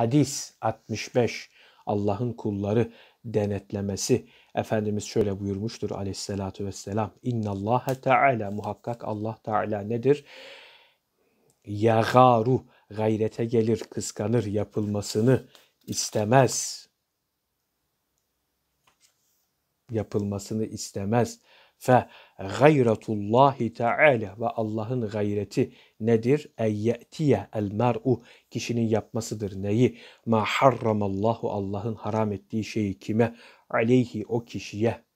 hadis 65 Allah'ın kulları denetlemesi Efendimiz şöyle buyurmuştur aleyhissalatü vesselam. İnnallâhe teâlâ muhakkak Allah Teala nedir? Yagaru gayrete gelir, kıskanır, yapılmasını istemez. Yapılmasını istemez. Fe gayretullahi teala ve Allah'ın gayreti nedir? Eyyetiye el mer'u kişinin yapmasıdır neyi? Ma harramallahu Allah'ın haram ettiği şeyi kime? Aleyhi o kişiye